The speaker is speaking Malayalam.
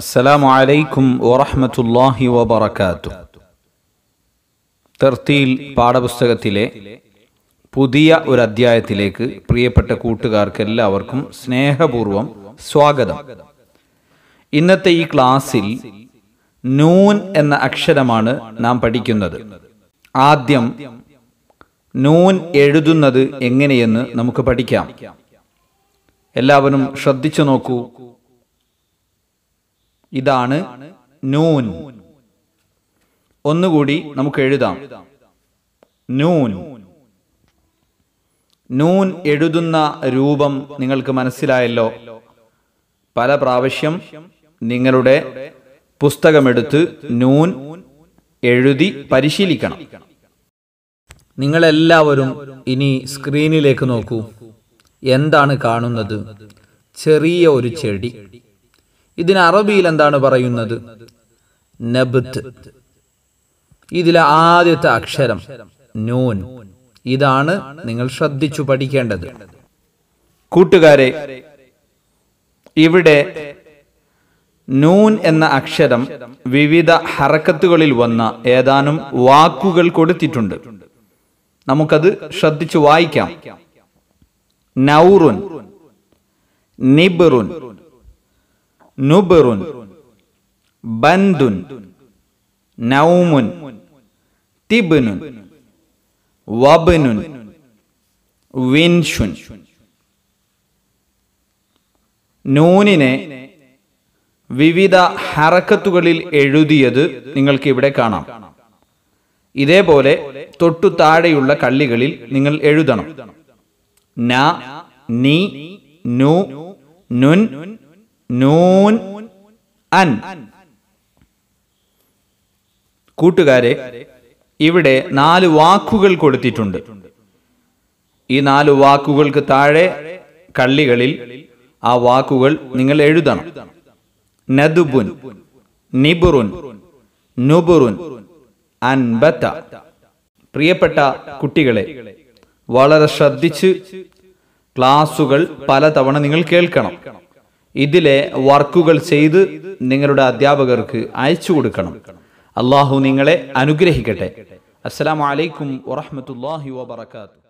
അസ്സലാമു അലൈക്കും വറഹമത്തല്ലാഹി വബറക്കാത്തു തെർത്തിയിൽ പാഠപുസ്തകത്തിലെ പുതിയ ഒരു അധ്യായത്തിലേക്ക് പ്രിയപ്പെട്ട കൂട്ടുകാർക്ക് എല്ലാവർക്കും സ്നേഹപൂർവം സ്വാഗതം ഇന്നത്തെ ഈ ക്ലാസ്സിൽ നൂൻ എന്ന അക്ഷരമാണ് നാം പഠിക്കുന്നത് ആദ്യം നൂൻ എഴുതുന്നത് എങ്ങനെയെന്ന് നമുക്ക് പഠിക്കാം എല്ലാവരും ശ്രദ്ധിച്ചു നോക്കൂ ഇതാണ് നൂൻ ഒന്നുകൂടി നമുക്ക് എഴുതാം നൂൻ നൂൻ എഴുതുന്ന രൂപം നിങ്ങൾക്ക് മനസ്സിലായല്ലോ പല പ്രാവശ്യം നിങ്ങളുടെ പുസ്തകമെടുത്ത് നൂൻ എഴുതി പരിശീലിക്കണം നിങ്ങളെല്ലാവരും ഇനി സ്ക്രീനിലേക്ക് നോക്കൂ എന്താണ് കാണുന്നത് ചെറിയ ഒരു ചെടി ഇതിന് അറബിയിൽ എന്താണ് പറയുന്നത് നബ്ത് ഇതിലെ ആദ്യത്തെ അക്ഷരം നൂൻ ഇതാണ് നിങ്ങൾ ശ്രദ്ധിച്ചു പഠിക്കേണ്ടത് കൂട്ടുകാരെ ഇവിടെ നൂൻ എന്ന അക്ഷരം വിവിധ ഹറക്കത്തുകളിൽ വന്ന ഏതാനും വാക്കുകൾ കൊടുത്തിട്ടുണ്ട് നമുക്കത് ശ്രദ്ധിച്ചു വായിക്കാം നൗറുൻ നിബറുൻ നുബറുൻ ബന്ദുൻ നൗമുൻ തിബുനുൻ വബനുൻ വിൻഷുൻ നൂനിനെ വിവിധ ഹറക്കത്തുകളിൽ എഴുതിയത് നിങ്ങൾക്ക് ഇവിടെ കാണാം ഇതേപോലെ തൊട്ടു താഴെയുള്ള കള്ളികളിൽ നിങ്ങൾ എഴുതണം ന നീ നു നുൻ നൂൻ അൻ കൂട്ടുകാരെ ഇവിടെ നാല് വാക്കുകൾ കൊടുത്തിട്ടുണ്ട് ഈ നാല് വാക്കുകൾക്ക് താഴെ കള്ളികളിൽ ആ വാക്കുകൾ നിങ്ങൾ എഴുതണം നദുബുൻ നിബുറുൻ നുബുറുൻ അൻബത്ത പ്രിയപ്പെട്ട കുട്ടികളെ വളരെ ശ്രദ്ധിച്ച് ക്ലാസുകൾ പലതവണ നിങ്ങൾ കേൾക്കണം ഇതിലെ വർക്കുകൾ ചെയ്ത് നിങ്ങളുടെ അധ്യാപകർക്ക് അയച്ചു കൊടുക്കണം അള്ളാഹു നിങ്ങളെ അനുഗ്രഹിക്കട്ടെ അസ്സലാമലൈക്കും വറഹമത്തല്ലാഹി വാത്തു